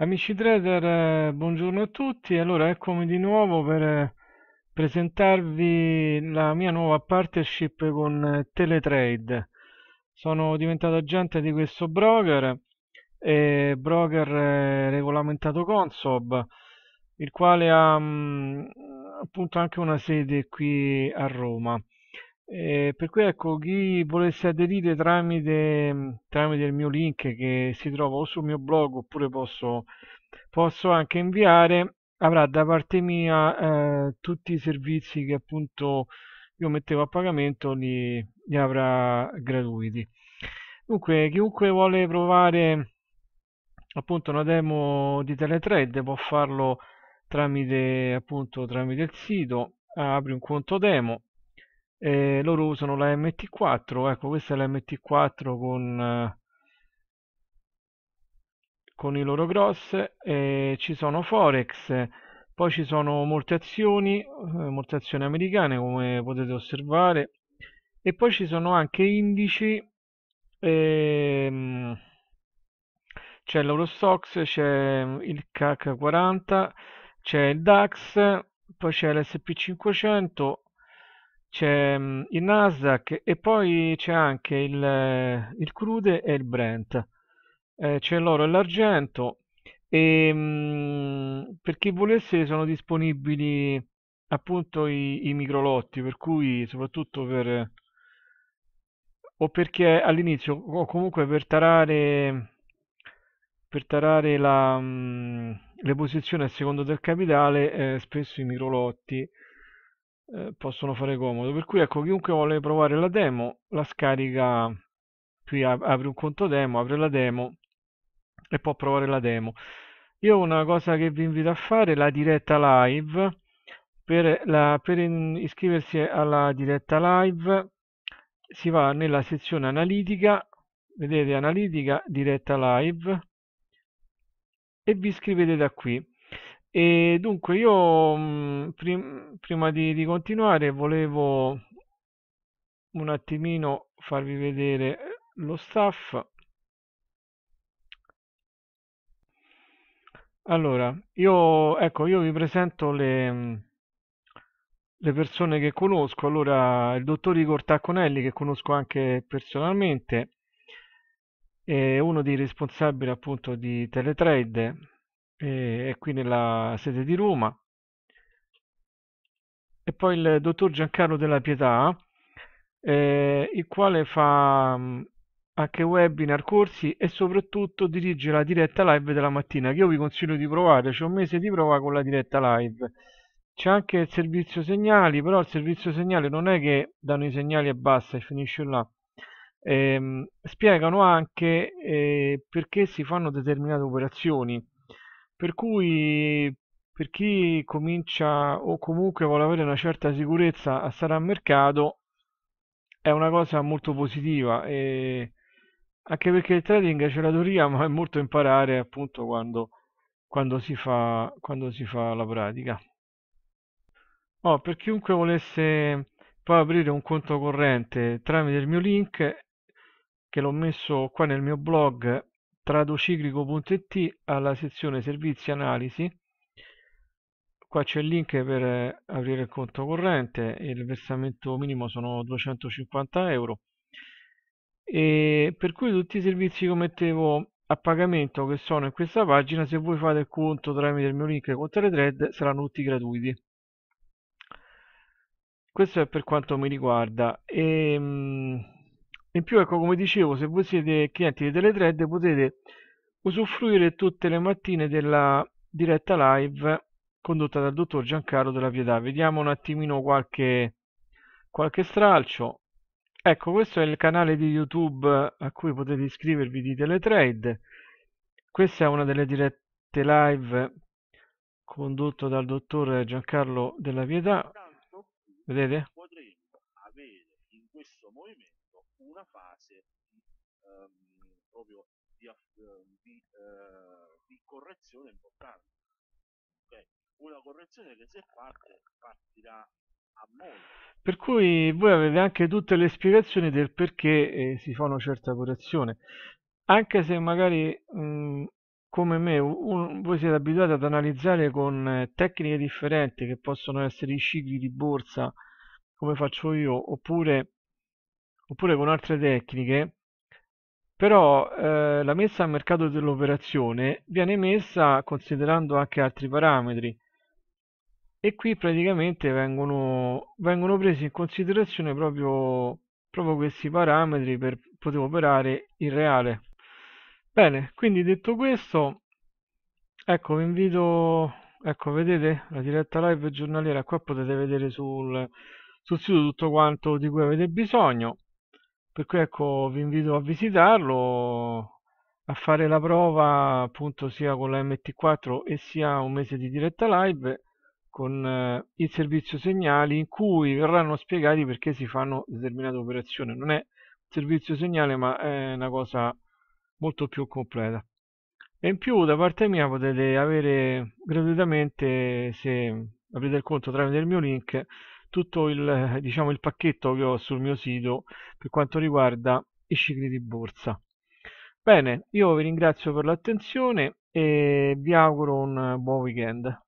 Amici trader, eh, buongiorno a tutti. Allora, eccomi di nuovo per eh, presentarvi la mia nuova partnership con eh, Teletrade. Sono diventato agente di questo broker, eh, broker regolamentato Consob, il quale ha mm, appunto anche una sede qui a Roma. Eh, per cui ecco, chi volesse aderire tramite, mm, tramite, il mio link che si trova o sul mio blog oppure posso, posso anche inviare, avrà da parte mia eh, tutti i servizi che appunto io mettevo a pagamento, li, li avrà gratuiti. Dunque, chiunque vuole provare appunto una demo di Teletrade può farlo tramite appunto tramite il sito, apri un conto demo e loro usano la MT4 ecco questa è la MT4 con eh, con i loro gross eh, ci sono forex poi ci sono molte azioni eh, molte azioni americane come potete osservare e poi ci sono anche indici ehm, c'è l'Eurostox, c'è il CAC 40, c'è il DAX, poi c'è l'SP500, c'è mm, il Nasdaq e poi c'è anche il, eh, il, crude e il Brent. Eh, c'è l'oro e l'argento e mh, mm, per chi volesse sono disponibili appunto i, i microlotti, per cui soprattutto per o perché all'inizio o comunque per tarare per tarare la, mh, mm, le posizioni a secondo del capitale eh, spesso i microlotti eh, possono fare comodo. Per cui ecco, chiunque vuole provare la demo, la scarica qui, ap apri un conto demo, apre la demo e può provare la demo. Io una cosa che vi invito a fare, la diretta live, per, la, per iscriversi alla diretta live si va nella sezione analitica, vedete analitica, diretta live e vi iscrivete da qui. E dunque io mhmm, prima di, di, continuare volevo un attimino farvi vedere lo staff. Allora, io, ecco, io vi presento le, le persone che conosco. Allora, il dottor Igor Tacconelli che conosco anche personalmente è uno dei responsabili appunto di Teletrade è qui nella sede di Roma. E poi il dottor Giancarlo della Pietà, eh, il quale fa mm, anche webinar, corsi e soprattutto dirige la diretta live della mattina, che io vi consiglio di provare, c'è un mese di prova con la diretta live. C'è anche il servizio segnali, però il servizio segnali non è che danno i segnali e basta e finisce là. Ehm, spiegano anche eh, perché si fanno determinate operazioni per cui per chi comincia o comunque vuole avere una certa sicurezza a stare al mercato è una cosa molto positiva e anche perché il trading c'è la teoria ma è molto imparare appunto quando, quando, si, fa, quando si, fa, la pratica. Oh, per chiunque volesse poi aprire un conto corrente tramite il mio link che l'ho messo qua nel mio blog tradociclico.it alla sezione servizi analisi qua c'è il link per aprire il conto corrente il versamento minimo sono 250 euro e per cui tutti i servizi che mettevo a pagamento che sono in questa pagina se voi fate il conto tramite il mio link contare thread saranno tutti gratuiti questo è per quanto mi riguarda e, ehm, in più, ecco, come dicevo, se voi siete clienti di Teletrend potete usufruire tutte le mattine della diretta live condotta dal dottor Giancarlo della Pietà. Vediamo un attimino qualche, qualche stralcio. Ecco, questo è il canale di YouTube a cui potete iscrivervi di Teletrade. Questa è una delle dirette live condotto dal dottor Giancarlo della Pietà. Vedete? Potremmo avere in questo movimento una fase di, um, proprio di, ehm, di, uh, di correzione importante. Okay? Una correzione che se parte partirà a molto. Per cui voi avete anche tutte le spiegazioni del perché eh, si fa una certa correzione, anche se magari mh, mm, come me un, voi siete abituati ad analizzare con eh, tecniche differenti che possono essere i cicli di borsa come faccio io oppure oppure con altre tecniche, però eh, la messa a mercato dell'operazione viene messa considerando anche altri parametri e qui praticamente vengono, vengono presi in considerazione proprio, proprio questi parametri per poter operare il reale. Bene, quindi detto questo, ecco vi invito, ecco vedete la diretta live giornaliera, qua potete vedere sul, sul sito tutto quanto di cui avete bisogno per cui ecco vi invito a visitarlo a fare la prova appunto sia con la MT4 e sia un mese di diretta live con eh, il servizio segnali in cui verranno spiegati perché si fanno determinate operazioni non è servizio segnale ma è una cosa molto più completa e in più da parte mia potete avere gratuitamente se aprite il conto tramite il mio link tutto il, eh, diciamo, il pacchetto che ho sul mio sito per quanto riguarda i cicli di borsa. Bene, io vi ringrazio per l'attenzione e vi auguro un buon weekend.